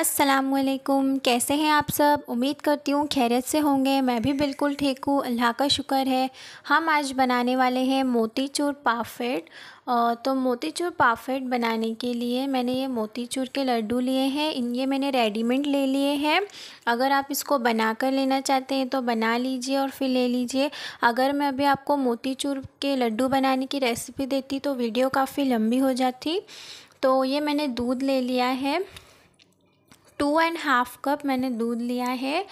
असलकुम कैसे हैं आप सब उम्मीद करती हूँ खैरियत से होंगे मैं भी बिल्कुल ठीक हूँ अल्लाह का शुक्र है हम आज बनाने वाले हैं मोतीचूर पाफेट तो मोतीचूर पाफेट बनाने के लिए मैंने ये मोतीचूर के लड्डू लिए हैं इन ये मैंने रेडीमेड ले लिए हैं अगर आप इसको बना कर लेना चाहते हैं तो बना लीजिए और फिर ले लीजिए अगर मैं अभी आपको मोतीचूर के लड्डू बनाने की रेसिपी देती तो वीडियो काफ़ी लंबी हो जाती तो ये मैंने दूध ले लिया है टू एंड हाफ कप मैंने दूध लिया है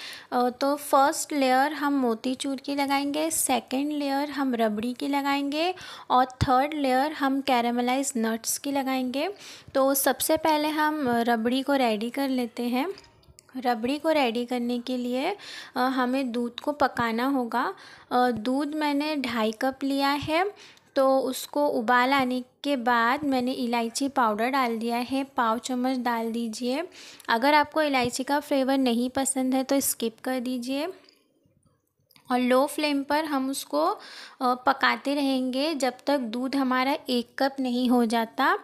तो फर्स्ट लेयर हम मोतीचूर की लगाएंगे सेकंड लेयर हम रबड़ी की लगाएंगे और थर्ड लेयर हम कैरामलाइज नट्स की लगाएंगे तो सबसे पहले हम रबड़ी को रेडी कर लेते हैं रबड़ी को रेडी करने के लिए हमें दूध को पकाना होगा दूध मैंने ढाई कप लिया है तो उसको उबाल आने के बाद मैंने इलायची पाउडर डाल दिया है पाव चम्मच डाल दीजिए अगर आपको इलायची का फ्लेवर नहीं पसंद है तो स्किप कर दीजिए और लो फ्लेम पर हम उसको पकाते रहेंगे जब तक दूध हमारा एक कप नहीं हो जाता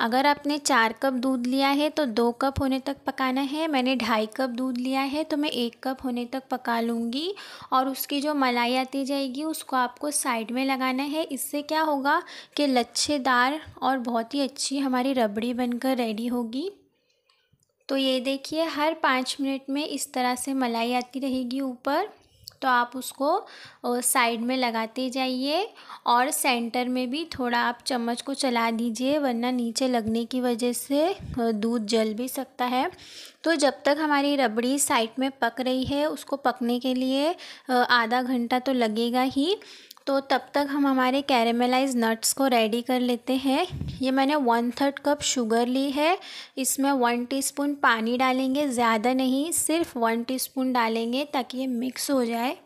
अगर आपने चार कप दूध लिया है तो दो कप होने तक पकाना है मैंने ढाई कप दूध लिया है तो मैं एक कप होने तक पका लूँगी और उसकी जो मलाई आती जाएगी उसको आपको साइड में लगाना है इससे क्या होगा कि लच्छेदार और बहुत ही अच्छी हमारी रबड़ी बनकर रेडी होगी तो ये देखिए हर पाँच मिनट में इस तरह से मलाई आती रहेगी ऊपर तो आप उसको साइड में लगाते जाइए और सेंटर में भी थोड़ा आप चम्मच को चला दीजिए वरना नीचे लगने की वजह से दूध जल भी सकता है तो जब तक हमारी रबड़ी साइड में पक रही है उसको पकने के लिए आधा घंटा तो लगेगा ही तो तब तक हम हमारे कैरेमलाइज नट्स को रेडी कर लेते हैं ये मैंने वन थर्ड कप शुगर ली है इसमें वन टीस्पून पानी डालेंगे ज़्यादा नहीं सिर्फ वन टीस्पून डालेंगे ताकि ये मिक्स हो जाए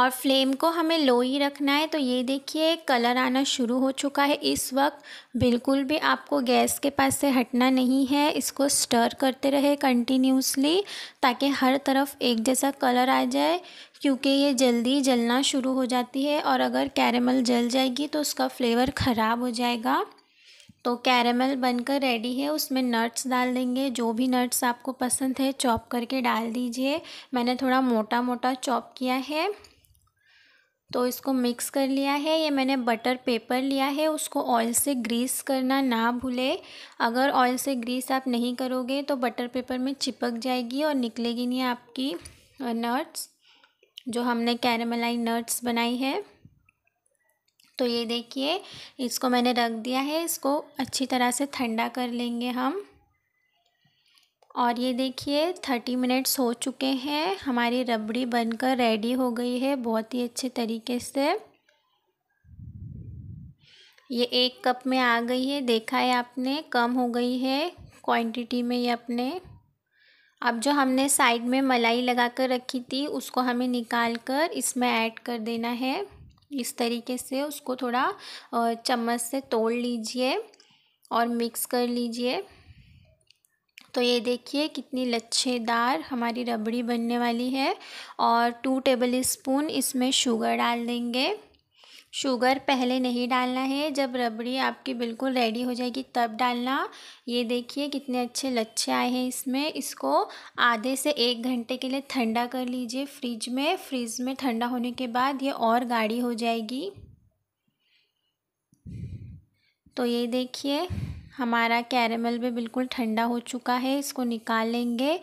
और फ्लेम को हमें लो ही रखना है तो ये देखिए कलर आना शुरू हो चुका है इस वक्त बिल्कुल भी आपको गैस के पास से हटना नहीं है इसको स्टर करते रहे कंटिन्यूसली ताकि हर तरफ एक जैसा कलर आ जाए क्योंकि ये जल्दी जलना शुरू हो जाती है और अगर कैरेमल जल जाएगी तो उसका फ्लेवर ख़राब हो जाएगा तो कैरेमल बनकर रेडी है उसमें नट्स डाल देंगे जो भी नट्स आपको पसंद है चॉप करके डाल दीजिए मैंने थोड़ा मोटा मोटा चॉप किया है तो इसको मिक्स कर लिया है ये मैंने बटर पेपर लिया है उसको ऑयल से ग्रीस करना ना भूले अगर ऑयल से ग्रीस आप नहीं करोगे तो बटर पेपर में चिपक जाएगी और निकलेगी नहीं आपकी नट्स जो हमने कैरेमलाई नट्स बनाई है तो ये देखिए इसको मैंने रख दिया है इसको अच्छी तरह से ठंडा कर लेंगे हम और ये देखिए थर्टी मिनट्स हो चुके हैं हमारी रबड़ी बनकर रेडी हो गई है बहुत ही अच्छे तरीके से ये एक कप में आ गई है देखा है आपने कम हो गई है क्वांटिटी में ये अपने अब जो हमने साइड में मलाई लगा कर रखी थी उसको हमें निकाल कर इसमें ऐड कर देना है इस तरीके से उसको थोड़ा चम्मच से तोड़ लीजिए और मिक्स कर लीजिए तो ये देखिए कितनी लच्छेदार हमारी रबड़ी बनने वाली है और टू टेबल स्पून इसमें शुगर डाल देंगे शुगर पहले नहीं डालना है जब रबड़ी आपकी बिल्कुल रेडी हो जाएगी तब डालना ये देखिए कितने अच्छे लच्छे आए हैं इसमें इसको आधे से एक घंटे के लिए ठंडा कर लीजिए फ्रिज में फ्रिज में ठंडा होने के बाद ये और गाढ़ी हो जाएगी तो ये देखिए हमारा कैरेमल भी बिल्कुल ठंडा हो चुका है इसको निकाल लेंगे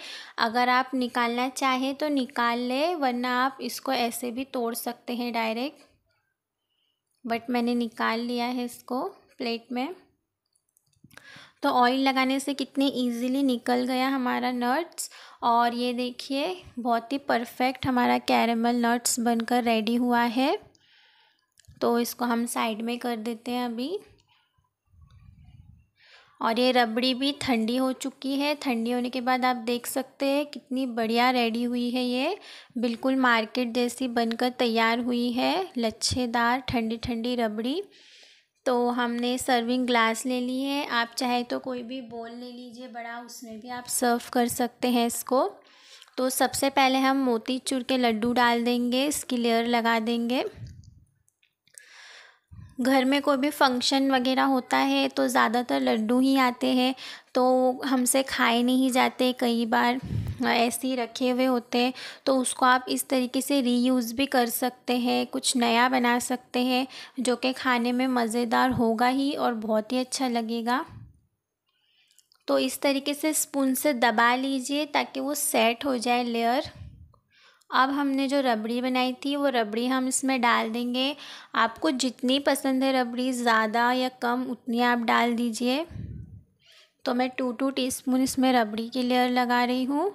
अगर आप निकालना चाहें तो निकाल लें वरना आप इसको ऐसे भी तोड़ सकते हैं डायरेक्ट बट मैंने निकाल लिया है इसको प्लेट में तो ऑयल लगाने से कितने इजीली निकल गया हमारा नट्स और ये देखिए बहुत ही परफेक्ट हमारा कैरेमल नट्स बनकर रेडी हुआ है तो इसको हम साइड में कर देते हैं अभी और ये रबड़ी भी ठंडी हो चुकी है ठंडी होने के बाद आप देख सकते हैं कितनी बढ़िया रेडी हुई है ये बिल्कुल मार्केट जैसी बनकर तैयार हुई है लच्छेदार ठंडी ठंडी रबड़ी तो हमने सर्विंग ग्लास ले ली है आप चाहे तो कोई भी बोल ले लीजिए बड़ा उसमें भी आप सर्व कर सकते हैं इसको तो सबसे पहले हम चूर के लड्डू डाल देंगे इसकी लेयर लगा देंगे घर में कोई भी फंक्शन वगैरह होता है तो ज़्यादातर लड्डू ही आते हैं तो हमसे खाए नहीं जाते कई बार ऐसे ही रखे हुए होते हैं तो उसको आप इस तरीके से रीयूज़ भी कर सकते हैं कुछ नया बना सकते हैं जो कि खाने में मज़ेदार होगा ही और बहुत ही अच्छा लगेगा तो इस तरीके से स्पून से दबा लीजिए ताकि वो सेट हो जाए लेयर अब हमने जो रबड़ी बनाई थी वो रबड़ी हम इसमें डाल देंगे आपको जितनी पसंद है रबड़ी ज़्यादा या कम उतनी आप डाल दीजिए तो मैं टू टू टीस्पून इसमें रबड़ी की लेयर लगा रही हूँ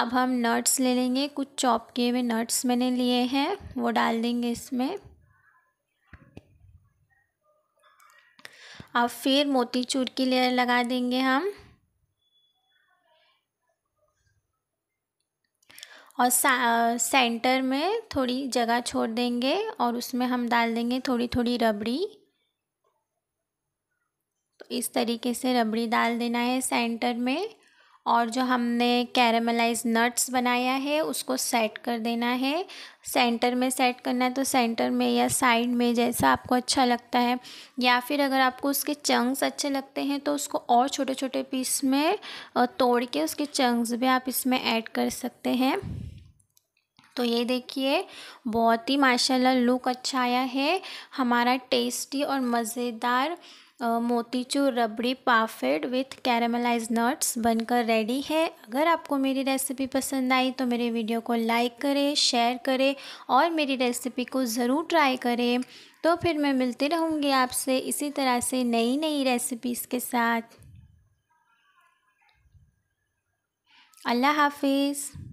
अब हम नट्स ले लेंगे कुछ चॉप किए हुए नट्स मैंने लिए हैं वो डाल देंगे इसमें अब फिर मोतीचूर की लेयर लगा देंगे हम और सेंटर में थोड़ी जगह छोड़ देंगे और उसमें हम डाल देंगे थोड़ी थोड़ी रबड़ी तो इस तरीके से रबड़ी डाल देना है सेंटर में और जो हमने कैरामलाइज नट्स बनाया है उसको सेट कर देना है सेंटर में सेट करना है तो सेंटर में या साइड में जैसा आपको अच्छा लगता है या फिर अगर आपको उसके चंक्स अच्छे लगते हैं तो उसको और छोटे छोटे पीस में तोड़ के उसके चंक्स भी आप इसमें ऐड कर सकते हैं तो ये देखिए बहुत ही माशाल्लाह लुक अच्छा आया है हमारा टेस्टी और मज़ेदार motichoor rabri parfait with caramelize nuts बनकर रेडी है अगर आपको मेरी रेसिपी पसंद आई तो मेरे वीडियो को लाइक करें शेयर करें और मेरी रेसिपी को ज़रूर ट्राई करें तो फिर मैं मिलती रहूँगी आपसे इसी तरह से नई नई रेसिपीज़ के साथ अल्लाह हाफिज़